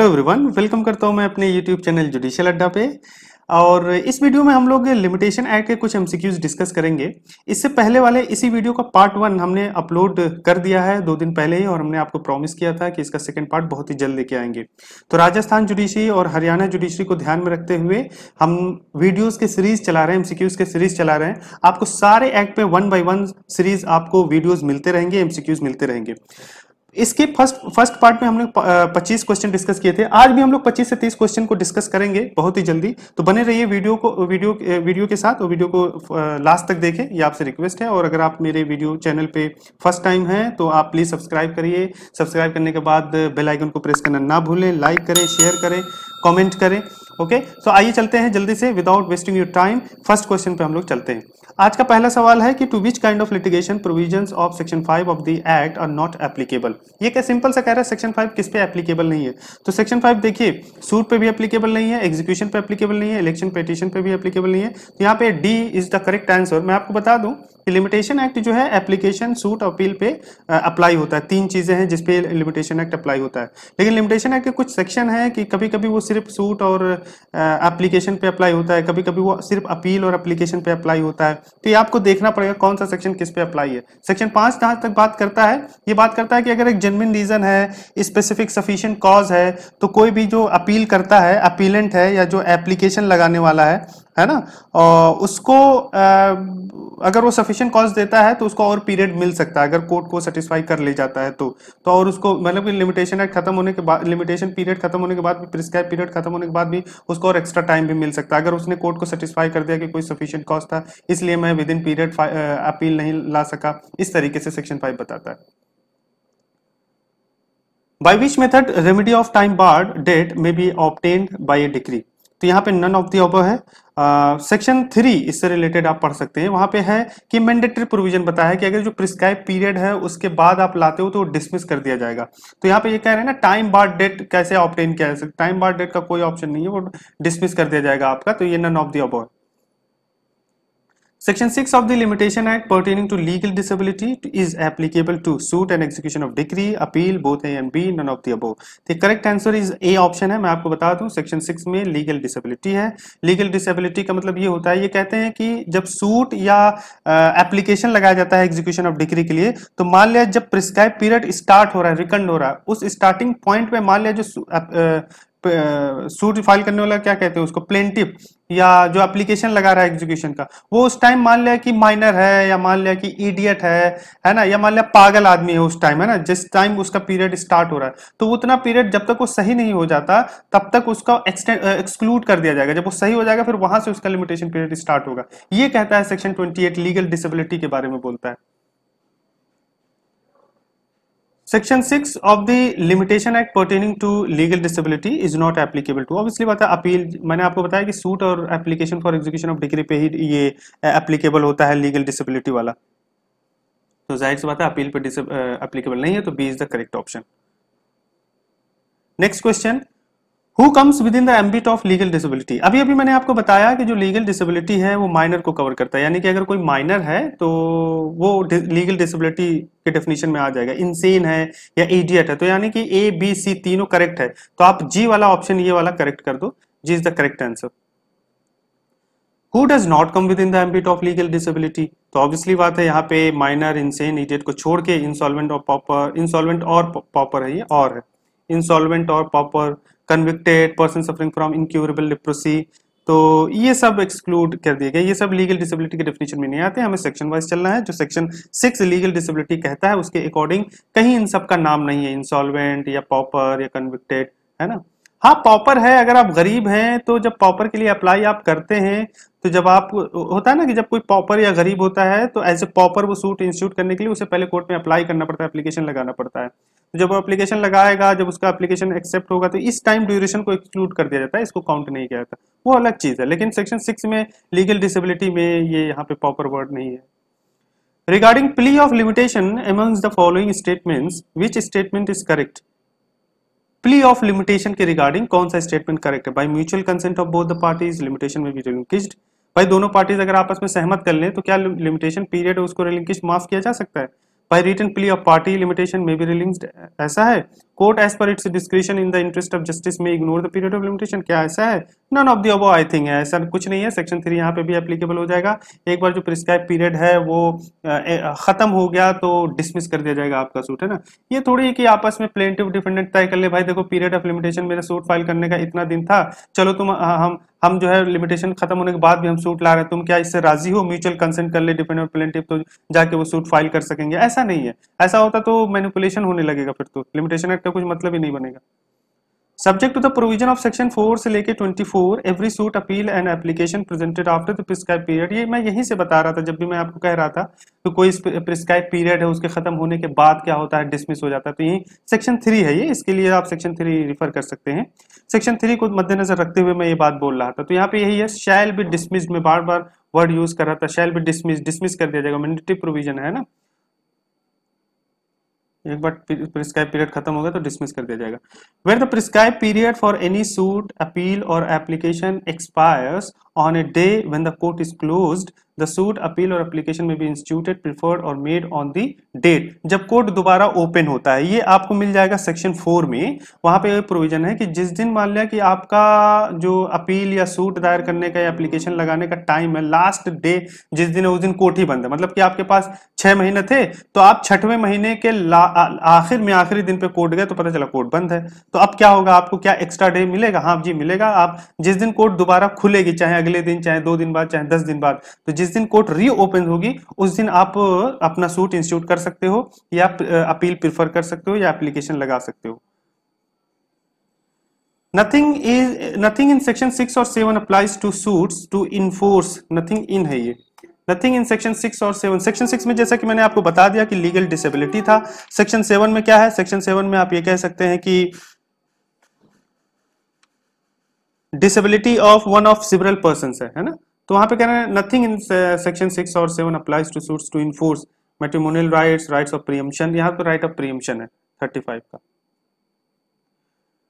Hello everyone welcome करता हूं मैं अपने यूट्यूब चैनल जुडिशियल अड्डा पे और इस वीडियो में हम लोग लिमिटेशन एक्ट के कुछ एमसीक्यूज डिस्कस करेंगे इससे पहले वाले इसी वीडियो का पार्ट वन हमने अपलोड कर दिया है दो दिन पहले ही और हमने आपको प्रॉमिस किया था कि इसका सेकंड पार्ट बहुत ही जल्द लेके आएंगे तो राजस्थान जुडिशरी और हरियाणा जुडिशरी को ध्यान में रखते हुए हम वीडियोज के सीरीज चला रहे हैं एमसीक्यूज के सीरीज चला रहे हैं आपको सारे एक्ट पे वन बाई वन सीरीज आपको वीडियोज मिलते रहेंगे एमसीक्यूज मिलते रहेंगे इसके फर्स्ट फर्स्ट पार्ट में हम लोग 25 क्वेश्चन डिस्कस किए थे आज भी हम लोग 25 से 30 क्वेश्चन को डिस्कस करेंगे बहुत ही जल्दी तो बने रहिए वीडियो को वीडियो वीडियो के साथ और वीडियो को लास्ट तक देखें ये आपसे रिक्वेस्ट है और अगर आप मेरे वीडियो चैनल पे फर्स्ट टाइम हैं तो आप प्लीज़ सब्सक्राइब करिए सब्सक्राइब करने के बाद बेलाइकन को प्रेस करना ना भूलें लाइक करें शेयर करें कॉमेंट करें ओके सो आइए चलते हैं जल्दी से without wasting your time first question पे हम लोग चलते हैं आज का पहला सवाल है कि to which kind of litigation provision of section five of the act are not applicable ये क्या सिंपल सा कह रहा है सेक्शन फाइव किस पे एप्लीकेबल नहीं है तो सेक्शन फाइव देखिए सूट पे भी एप्लीकेबल नहीं है एग्जीक्यूशन पे एप्लीकेबल नहीं है इलेक्शन पेटिशन पे भी एप्लीकेबल नहीं है तो यहाँ पे D is the correct answer मैं आपको बता दूं कि लिमिटेशन एक्ट जो है एप्लीकेशन सूट अपील पे अप्लाई होता है तीन चीजें हैं जिसपे लिमिटेशन एक्ट अप्लाई होता है लेकिन लिमिटेशन एक्ट के कुछ सेक्शन है कि कभी कभी वो सिर्फ सूट और एप्लीकेशन पे अप्लाई होता है कभी कभी वो सिर्फ अपील और एप्लीकेशन पे अप्लाई होता है तो ये आपको देखना पड़ेगा कौन सा सेक्शन किस पे अप्लाई है सेक्शन पांच जहां तक बात करता है ये बात करता है कि अगर एक जेनविन रीज़न है स्पेसिफिक सफिशियंट कॉज है तो कोई भी जो अपील करता है अपीलेंट है या जो एप्लीकेशन लगाने वाला है है ना और उसको अगर वो सफिशियंट कॉस्ट देता है तो उसको और पीरियड मिल सकता है अगर कोर्ट को सेटिस्फाई कर ले जाता है तो तो और उसको मतलब कि लिमिटेशन एक्ट खत्म होने के बाद लिमिटेशन पीरियड खत्म होने के बाद भी प्रिस्क्राइब पीरियड खत्म होने के बाद भी उसको और एक्स्ट्रा टाइम भी मिल सकता है अगर उसने कोर्ट को सेटिस्फाई कर दिया कि कोई सफिशियंट कॉस्ट था इसलिए मैं विद इन पीरियड अपील नहीं ला सका इस तरीके से सेक्शन फाइव बताता है by which method remedy of time bar date may be obtain by a decree तो यहाँ पे नन ऑफ दी अब है सेक्शन थ्री इससे रिलेटेड आप पढ़ सकते हैं वहां पे है कि मैंडेटरी प्रोविजन बताया कि अगर जो प्रिस्क्राइब पीरियड है उसके बाद आप लाते हो तो डिसमिस कर दिया जाएगा तो यहाँ पे ये कह रहे हैं ना टाइम बार डेट कैसे ऑप्टेन किया जा सकता टाइम बार डेट का कोई ऑप्शन नहीं है वो डिसमिस कर दिया जाएगा आपका तो ये नन ऑफ दी है Section 6 of the Limitation Act pertaining to legal disability is applicable to suit and execution of decree, appeal, both A and B, none of the above. The correct answer is A option है मैं आपको बता दूं section 6 में legal disability है legal disability का मतलब ये होता है ये कहते हैं कि जब suit या application लगाया जाता है execution of decree के लिए तो मान लिया जब prescribed period start हो रहा है रिकंड हो रहा है उस starting point पे मान लिया जो सूट फाइल करने वाला क्या कहते हैं उसको प्लेंटिप या जो एप्लीकेशन लगा रहा है एग्जीक्यूशन का वो उस टाइम मान लिया कि माइनर है या मान लिया कि इडियट है है ना या मान लिया पागल आदमी है उस टाइम है ना जिस टाइम उसका पीरियड स्टार्ट हो रहा है तो उतना पीरियड जब तक वो सही नहीं हो जाता तब तक उसका एक्सटेंड एक्सक्लूड कर दिया जाएगा जब वो सही हो जाएगा फिर वहां से उसका लिमिटेशन पीरियड स्टार्ट होगा ये कहता है सेक्शन ट्वेंटी लीगल डिसेबिलिटी के बारे में बोलता है section six of the limitation act pertaining to legal disability is not applicable to obviously बात है अपील मैंने आपको बताया कि सूट और application for execution of decree पे ही ये एप्लीकेबल होता है लीगल डिसेबिलिटी वाला तो जाहिर सी बात है अपील पे एप्लीकेबल नहीं है तो B is the correct option next question who comes within the ambit of legal disability अभी अभी मैंने आपको बताया कि जो लीगल डिसेबिलिटी है वो माइनर को कवर करता है यानी कि अगर कोई माइनर है तो वो लीगल डिसेबिलिटी के डेफिनेशन में आ जाएगा इनसेन है या एडियट है तो यानी कि ए बी सी तीनों करेक्ट है तो आप जी वाला ऑप्शन ये वाला करेक्ट कर दो G is the correct answer who does not come within the ambit of legal disability तो ऑब्वियसली बात है यहाँ पे माइनर इनसेन इडियट को छोड़ के इंसॉलमेंट और पॉपर इंसॉल्वेंट और पॉपर है ये और है इंसॉल्वेंट और pauper convicted person suffering from incurable leprosy तो ये सब एक्सक्लूड कर दिए गए ये सब लीगल डिसेबिलिटी के डेफिनेशन में नहीं आते हमें सेक्शन वाइज चलना है जो सेक्शन सिक्स लीगल डिसेबिलिटी कहता है उसके अकॉर्डिंग कहीं इन सब का नाम नहीं है इंसॉल्वेंट या पॉपर या कन्विक्टेड है ना हाँ पॉपर है अगर आप गरीब हैं तो जब पॉपर के लिए अप्लाई आप करते हैं तो जब आप होता है ना कि जब कोई पॉपर या गरीब होता है तो एज ए पॉपर वो सूट इंस्टीट्यूट करने के लिए उसे पहले कोर्ट में अप्लाई करना पड़ता है एप्लीकेशन लगाना पड़ता है तो जब वो एप्लीकेशन लगाएगा जब उसका एप्लीकेशन एक्सेप्ट होगा तो इस टाइम ड्यूरेशन को एक्सक्लूड कर दिया जाता है इसको काउंट नहीं किया जाता वो अलग चीज़ है लेकिन सेक्शन सिक्स में लीगल डिसेबिलिटी में ये यहाँ पे प्रॉपर वर्ड नहीं है regarding plea of limitation amongst the following statements which statement is correct plea of limitation के रिगार्डिंग कौन सा स्टेटमेंट करेक्ट है by mutual consent of both the parties limitation में भी भाई दोनों पार्टीज अगर आपस में सहमत कर लें तो क्या लिमिटेशन पीरियड उसको रिलिंक्विश माफ किया जा सकता है by return plea of party limitation में भी रिलिंक्ड ऐसा है court as per its discretion in the interest of justice में ignore the period of limitation क्या ऐसा है none of the above I think है ऐसा कुछ नहीं है सेक्शन थ्री यहाँ पे भी एप्लीकेबल हो जाएगा एक बार जो प्रिस्क्राइब पीरियड है वो ख़त्म हो गया तो डिसमिस कर दिया जाएगा आपका सूट है ना ये थोड़ी है कि आपस में प्लेंटिव डिफेंडेंट तय कर ले भाई देखो पीरियड ऑफ लिमिटेशन मेरा सूट फाइल करने का इतना दिन था चलो तुम हम हम जो है लिमिटेशन खत्म होने के बाद भी हम सूट ला रहे हैं तुम क्या इससे राजी हो म्यूचुअल कंसेंट कर ले डिफेंडर प्लेंटिव तो जाके वो सूट फाइल कर सकेंगे ऐसा नहीं है ऐसा होता तो मैनिपुलेशन होने लगेगा फिर तो लिमिटेशन एक्ट इसका तो कुछ मतलब ही नहीं बनेगा subject to the provision of section four से लेके twenty four every suit appeal and application presented after the prescribed period ये मैं यहीं से बता रहा था जब भी मैं आपको कह रहा था तो कोई प्रिस्क्राइब पीरियड है उसके खत्म होने के बाद क्या होता है डिसमिस हो जाता है तो यही सेक्शन थ्री है ये इसके लिए आप सेक्शन थ्री रिफर कर सकते हैं सेक्शन थ्री को मद्देनजर रखते हुए मैं ये बात बोल रहा था तो यहाँ पे यही है शैल बी डिसमिस में बार बार वर्ड यूज कर रहा था शैल बी डिसमिस डिसमिस कर दिया जाएगा मिनिटिव प्रोविजन है ना एक बार प्रिस्क्राइब पीरियड खत्म होगा तो डिसमिस कर दिया जाएगा where the prescribed period for any suit appeal और application expires on a day when the court is closed the suit appeal or application may be instituted preferred or made on the date जब court दोबारा open होता है ये आपको मिल जाएगा section four में वहाँ पे प्रोविजन है कि जिस दिन मान लिया कि आपका जो अपील या सूट दायर करने का या एप्लीकेशन लगाने का टाइम है लास्ट डे जिस दिन है उस दिन कोर्ट ही बंद है मतलब कि आपके पास छः महीने थे तो आप छठवें महीने के आखिर में आखिरी दिन पे कोर्ट गए तो पता चला कोर्ट बंद है तो अब क्या होगा आपको क्या एक्स्ट्रा डे मिलेगा हाँ जी मिलेगा आप जिस दिन कोर्ट दोबारा खुलेगी चाहे अगले दिन चाहे दो दिन बाद चाहे दस दिन बाद तो जिस दिन कोर्ट रीओपन होगी उस दिन आप अपना सूट इंस्टीट्यूट कर सकते हो या अपील प्रिफर कर सकते हो या एप्लीकेशन लगा सकते हो nothing is nothing in section six और seven applies to suit to enforce nothing in है ये नथिंग इन सेक्शन सिक्स और सेवन सेक्शन सिक्स में जैसा कि मैंने आपको बता दिया कि लीगल डिसेबिलिटी था सेक्शन सेवन में क्या है सेक्शन सेवन में आप ये कह सकते हैं कि disability of one of several person है है ना तो वहां पे कह रहे हैं नथिंग इन सेक्शन सिक्स और seven applies to suit to enforce matrimonial right right of pre-emption यहाँ पे राइट ऑफ प्रियमशन है थर्टी फाइव का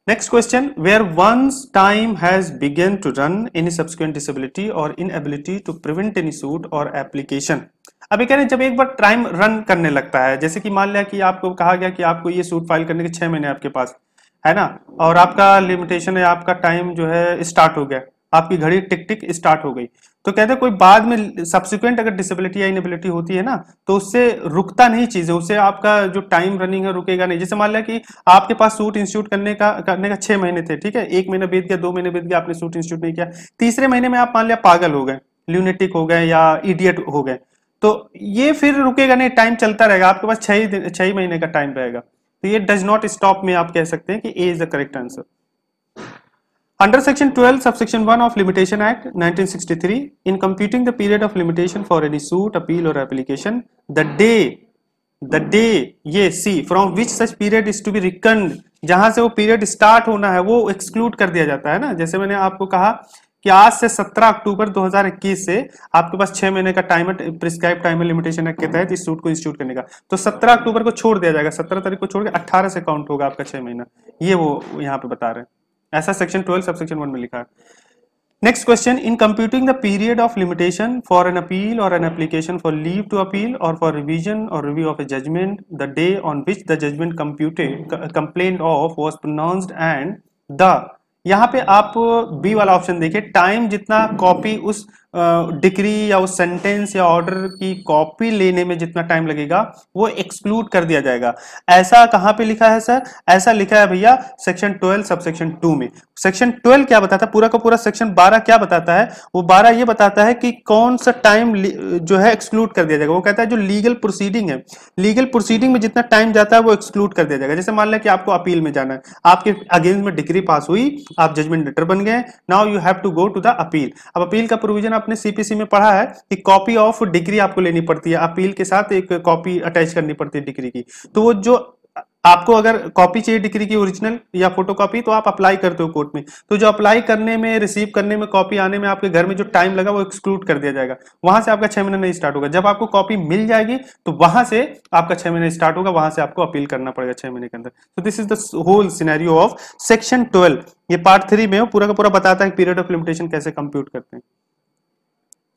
next question where once time has begun to run any subsequent disability और inability to prevent any suit और application अभी कह रहे हैं जब एक बार टाइम रन करने लगता है जैसे कि मान लिया कि आपको कहा गया कि आपको ये सूट फाइल करने के छह महीने आपके पास है ना और आपका लिमिटेशन है आपका टाइम जो है स्टार्ट हो गया आपकी घड़ी टिक टिक स्टार्ट हो गई तो कहते हैं कोई बाद में सब्सिक्वेंट अगर डिसेबिलिटी या इनेबिलिटी होती है ना तो उससे रुकता नहीं चीज है उससे आपका जो टाइम रनिंग है रुकेगा नहीं जैसे मान लिया कि आपके पास सूट इंस्टीट्यूट करने का करने का छह महीने थे ठीक है एक महीना बीत गया दो महीने बीत गया आपने सूट इंस्टीट्यूट नहीं किया तीसरे महीने में आप मान लिया पागल हो गए ल्यूनेटिक हो गए या इडियट हो गए तो ये फिर रुकेगा नहीं टाइम चलता रहेगा आपके पास छह छह महीने का टाइम रहेगा तो ये डज नॉट स्टॉप में आप कह सकते हैं कि A is the correct answer under section 12 sub section 1 of limitation act 1963 in computing the period of limitation for any suit appeal और application the day the day ये सी from which such period is to be reckoned जहां से वो period start होना है वो exclude कर दिया जाता है ना जैसे मैंने आपको कहा कि आज से 17 अक्टूबर 2021 से आपके पास छह महीने का time prescribed time limitation act के तहत इस सूट को इंस्टीट्यूट करने का तो 17 अक्टूबर को छोड़ दिया जाएगा 17 तारीख को छोड़ के 18 से काउंट होगा आपका छह महीना ये वो यहाँ पे बता रहे हैं ऐसा section twelve sub section one में लिखा है next question in computing the period of limitation for an appeal और an application for leave to appeal और फॉर रिविजन और review of a judgment the day on which the judgment computed complain of was pronounced and the यहां पे आप B वाला option देखिए time जितना copy उस डिग्री या उस सेंटेंस या ऑर्डर की कॉपी लेने में जितना टाइम लगेगा वो एक्सक्लूड कर दिया जाएगा ऐसा कहां पे लिखा है सर ऐसा लिखा है भैया सेक्शन 12 सब सेक्शन 2 में सेक्शन 12 क्या बताता है पूरा का पूरा सेक्शन 12 क्या बताता है वो 12 ये बताता है कि कौन सा टाइम जो है एक्सक्लूड कर दिया जाएगा वो कहता है जो लीगल प्रोसीडिंग है लीगल प्रोसीडिंग में जितना टाइम जाता है वो एक्सक्लूड कर दिया जाएगा जैसे मान लें कि आपको अपील में जाना है आपके अगेंस्ट में डिग्री पास हुई आप जजमेंट लेटर बन गए now you have to go to the appeal अब अपील का प्रोविजन आपने सीपीसी में पढ़ा है कि कॉपी ऑफ डिग्री आपको लेनी पड़ती है अपील के साथ एक कॉपी अटैच करनी पड़ती है डिग्री की तो वो जो आपको अगर कॉपी चाहिए डिग्री की ओरिजिनल या फोटोकॉपी तो आप अप्लाई करते हो कोर्ट में तो जो अप्लाई करने में रिसीव करने में कॉपी आने में आपके घर में जो टाइम लगा वो एक्सक्लूड कर दिया जाएगा वहां से आपका छह महीना नहीं स्टार्ट होगा जब आपको कॉपी मिल जाएगी तो वहां से आपका छह महीना स्टार्ट होगा वहां से आपको अपील करना पड़ेगा छह महीने के अंदर तो this is the whole scenario of section twelve ये पार्ट थ्री में पूरा का पूरा बताता है पीरियड ऑफ लिमिटेशन कैसे कंप्यूट करते हैं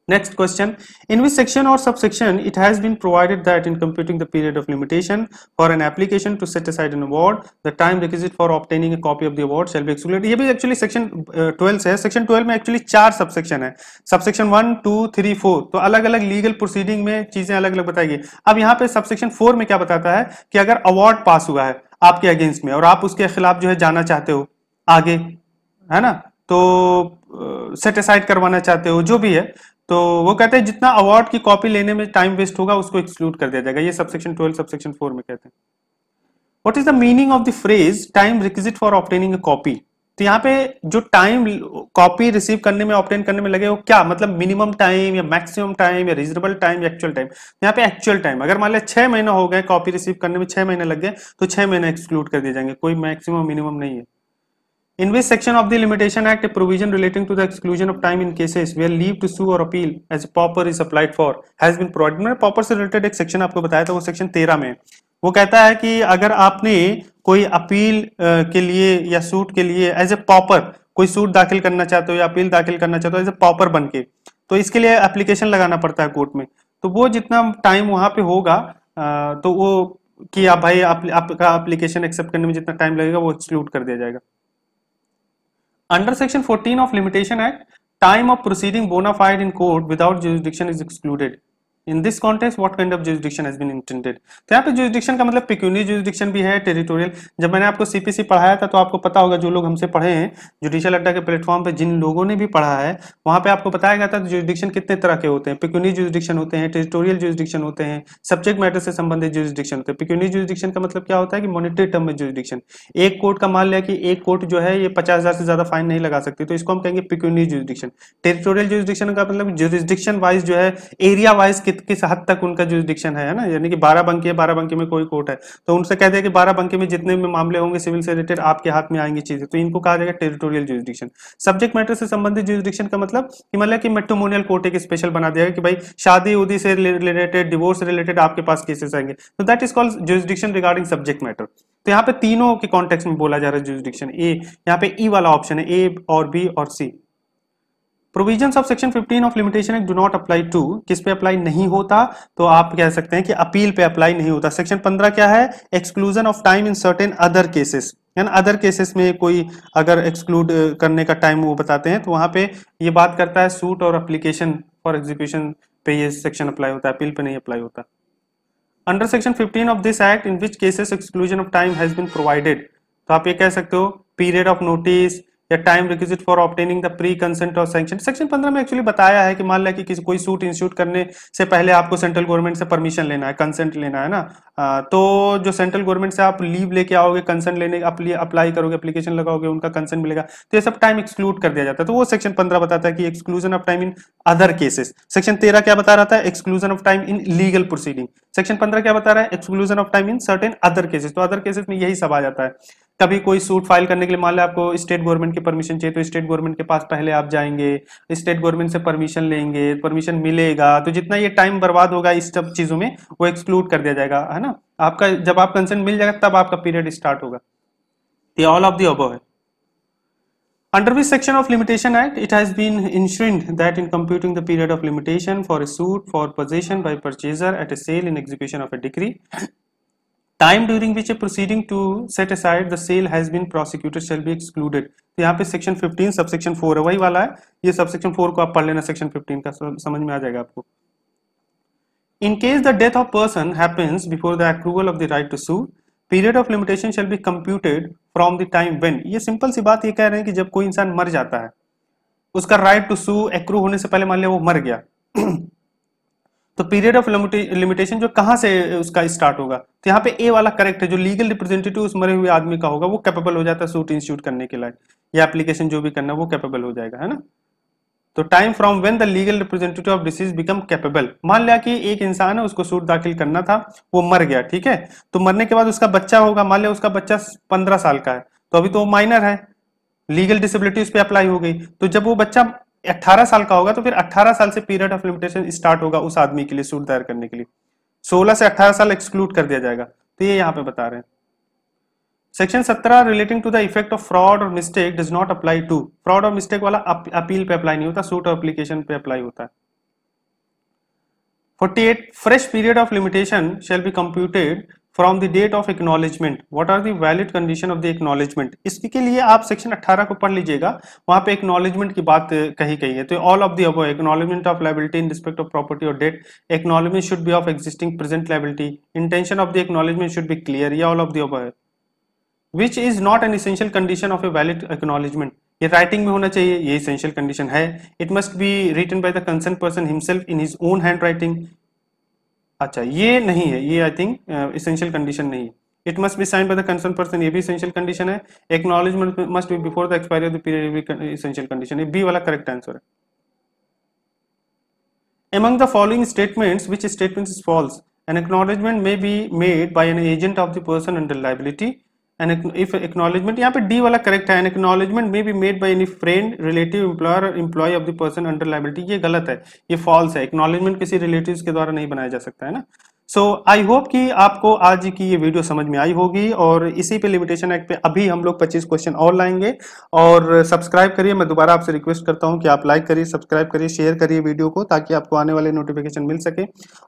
Next question, in which section or subsection it has been provided that in computing the period of limitation for an application to set aside an award, the time requisite for obtaining a copy of the award shall be excluded. ये भी actually section uh, 12 से है, section 12 में actually चार subsection है, subsection 1, 2, 3, 4 तो अलग अलग legal proceeding में चीजें अलग अलग बताएगी. अब यहाँ पे subsection 4 में क्या बताता है कि अगर award pass हुआ है आपके against में और आप उसके खिलाफ जो है जाना चाहते हो आगे है ना तो सेट uh, करवाना चाहते हो जो भी है तो वो कहते हैं जितना अवार्ड की कॉपी लेने में टाइम वेस्ट होगा उसको एक्सक्लूड कर दिया जाएगा ये सबसेक्शन ट्वेल्व सबसेक्शन फोर में कहते हैं what is the meaning of the phrase time requisite for obtaining a copy तो यहाँ पे जो टाइम कॉपी रिसीव करने में ऑप्टेन करने में लगे वो क्या मतलब मिनिमम टाइम या मैक्सिमम टाइम या रीजनेबल टाइम या एक्चुअल टाइम तो यहाँ पे एक्चुअल टाइम अगर मान लिया छह महीना हो गए कॉपी रिसीव करने में छह महीने लग गए तो छह महीने एक्सक्लूड कर दिए जाएंगे कोई मैक्सिमम मिनिमम नहीं है In which section of the Limitation Act a provision relating to the exclusion of time in cases where leave to sue or appeal as a pauper is applied for has been provided मैंने pauper से related एक section आपको बताया था वो section 13 में वो कहता है कि अगर आपने कोई अपील के लिए या सूट के लिए एज ए पॉपर कोई सूट दाखिल करना चाहते हो या अपील दाखिल करना चाहते हो एज ए पॉपर बन के तो इसके लिए एप्लीकेशन लगाना पड़ता है कोर्ट में तो वो जितना टाइम वहाँ पे होगा तो वो कि आप भाई आप, आपका एप्लीकेशन एक्सेप्ट करने में जितना टाइम लगेगा वो एक्सक्लूड कर दिया जाएगा Under section 14 of Limitation Act, time of proceeding bona fide in court without jurisdiction is excluded. In this context what kind of jurisdiction has been intended तो यहाँ पे जुरिडिक्शन का मतलब पिक्यूनियर जुरिडिक्शन भी है टेरिटोरियल जब मैंने आपको सीपीसी पढ़ाया था तो आपको पता होगा जो लोग हमसे पढ़े हैं जुडिशियल अड्डा के प्लेटफॉर्म पे जिन लोगों ने भी पढ़ा है वहाँ पे आपको बताया गया था जुरिडिक्शन कितने तरह के होते हैं पिक्यूनियर जुरिडिक्शन होते हैं टेरिटोरियल जुरिडिक्शन होते हैं सब्जेक्ट मैटर से संबंधित जुरिडिक्शन होते हैं पिक्यूनियर जुरिडिक्शन का मतलब क्या होता है कि मॉनिटरी टर्म में जुरिडिक्शन एक कोर्ट का मान लिया कि एक कोर्ट जो है ये पचास से ज्यादा फाइन नहीं लगा सकती तो इसको हम कहेंगे पिक्यूनियर जुरिडिक्शन टेरिटोरियल जुरिडिक्शन का मतलब जुरिडिक्शन वाइज जो है एरिया वाइज कित किस हद तक उनका जो डिक्शन है ना यानी कि बारह बंकी है बारह बंकी में कोई कोर्ट है तो उनसे कह दिया कि बारह बंकी में जितने भी मामले होंगे सिविल से रिलेटेड आपके हाथ में आएंगी चीजें तो इनको कहा जाएगा टेरिटोरियल जुरिडिक्शन सब्जेक्ट मैटर से संबंधित जुरिडिक्शन का मतलब कि मतलब कि मेट्रोमोनियल कोर्ट एक स्पेशल बना दिया कि भाई शादी उदी से रिलेटेड डिवोर्स रिलेटेड आपके पास केसेस आएंगे तो that is called jurisdiction regarding subject matter तो यहाँ पे तीनों के कॉन्टेक्स्ट में बोला जा रहा है जुरिडिक्शन ए यहाँ पे ई e वाला ऑप्शन है ए और बी और C provision of section 15 of limitation act do not apply to किस पे अप्लाई नहीं होता तो आप कह सकते हैं कि अपील पे अप्लाई नहीं होता सेक्शन 15 क्या है exclusion of time in certain other cases यानी अदर केसेस में कोई अगर एक्सक्लूड करने का टाइम वो बताते हैं तो वहां पे ये बात करता है सूट और अप्लीकेशन फॉर एग्जीक्यूशन पे ये सेक्शन अप्लाई होता है अपील पे नहीं अप्लाई होता under section 15 of this act in which cases exclusion of time has been provided तो आप ये कह सकते हो पीरियड ऑफ नोटिस या time requisite for obtaining the pre consent और सेंक्शन सेक्शन पंद्रह में एक्चुअली बताया है कि मान लिया कि किसी कोई सूट इंस्टीट्यूट करने से पहले आपको सेंट्रल गवर्नमेंट से परमिशन लेना है कंसेंट लेना है ना तो जो सेंट्रल गवर्नमेंट से आप लीव लेके आओगे कंसेंट लेने अप्लाई करोगे एप्लीकेशन लगाओगे उनका कंसेंट मिलेगा तो ये सब टाइम एक्सक्लूड कर दिया जाता है तो वो सेक्शन पंद्रह बताता है कि exclusion of time in other cases section तेरह क्या बता रहा था exclusion of time in legal proceeding section पंद्रह क्या बता रहा है exclusion of time in certain other cases तो अदर केसेस में यही सब आ जाता है कभी कोई सूट फाइल करने के लिए मान लो आपको स्टेट गवर्नमेंट की परमिशन चाहिए तो स्टेट गवर्नमेंट के पास पहले आप जाएंगे स्टेट गवर्नमेंट से परमिशन लेंगे परमिशन मिलेगा तो जितना ये टाइम बर्बाद होगा इस सब चीज़ों में वो एक्सक्लूड कर दिया जाएगा है ना आपका जब आप कंसेंट मिल जाएगा तब आपका पीरियड स्टार्ट होगा ये ऑल ऑफ दी अबव है Under which section of Limitation Act it has been enshrined that in computing the period of limitation for a suit for possession by purchaser at a sale in execution of a decree, time during which a proceeding to set aside the sale has been prosecuted shall be excluded तो यहाँ पे section 15 sub section 4 है वही वाला है ये sub section 4 को आप पढ़ लेना सेक्शन 15 का समझ में आ जाएगा आपको in case the death of person happens before the approval of the right to sue period of limitation shall be computed from the time when ये सिंपल सी बात ये कह रहे हैं कि जब कोई इंसान मर जाता है उसका राइट टू सू एक्रू होने से पहले मान लिया वो मर गया तो पीरियड ऑफ लिमिटेशन जो कहां से उसका स्टार्ट होगा तो यहाँ पे ए वाला करेक्ट है जो लीगल रिप्रेजेंटेटिव उस मरे हुए आदमी का होगा वो कैपेबल हो जाता है सूट इंस्टीट्यूट करने के लिए या एप्लीकेशन जो भी करना वो कैपेबल हो जाएगा है ना तो time from when the legal representative of deceased become capable मान लिया कि एक इंसान है उसको सूट दाखिल करना था वो मर गया ठीक है तो मरने के बाद उसका बच्चा होगा मान लिया उसका बच्चा पंद्रह साल का है तो अभी तो वो माइनर है लीगल डिसेबिलिटी उस पर अप्लाई हो गई तो जब वो बच्चा 18 साल का होगा तो फिर 18 साल से पीरियड ऑफ लिमिटेशन स्टार्ट होगा उस आदमी के लिए सूट दायर करने के लिए 16 से 18 साल एक्सक्लूड कर दिया जाएगा तो ये यहाँ पे बता रहे हैं section 17 relating to the effect of fraud और mistake does not apply to fraud और मिस्टेक वाला अपील पे अप्लाई नहीं होता सूट और एप्लीकेशन पे अप्लाई होता है 48 fresh period of limitation shall be computed from the date of acknowledgement what are the valid condition of the acknowledgement इसके लिए आप सेक्शन 18 को पढ़ लीजिएगा वहां पे एक्नोलेजमेंट की बात कही गई है तो all of the above acknowledgement of liability in respect of property और that acknowledgement should be of existing present liability intention of the acknowledgement should be clear या all of the above which is not an essential condition of a valid acknowledgement ये writing में होना चाहिए ये essential condition है it must be written by the concern person himself in his own hand writing अच्छा ये नहीं है ये आई थिंक इसेंशियल कंडीशन नहीं है it must be sign by the concern person ये भी इसेंशियल कंडीशन है acknowledgement must be before the expiry of the period essential condition है बी वाला करेक्ट आंसर है among the following statements which statement is false an acknowledgement may be made by an agent of the person under liability an if acknowledgement यहाँ पे D वाला correct है an acknowledgement may be made by any friend relative employer employee of the person under liability ये गलत है ये false है acknowledgement किसी रिलेटिव के द्वारा नहीं बनाया जा सकता है ना सो आई होप कि आपको आज की ये वीडियो समझ में आई होगी और इसी पे लिमिटेशन एक्ट पे अभी हम लोग 25 क्वेश्चन और लाएंगे और सब्सक्राइब करिए मैं दोबारा आपसे रिक्वेस्ट करता हूँ कि आप लाइक करिए सब्सक्राइब करिए शेयर करिए वीडियो को ताकि आपको आने वाले नोटिफिकेशन मिल सके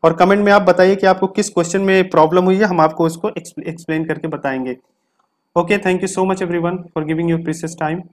और कमेंट में आप बताइए कि आपको किस क्वेश्चन में प्रॉब्लम हुई है हम आपको उसको एक्सप्लेन करके बताएंगे Okay, thank you so much everyone for giving your precious time.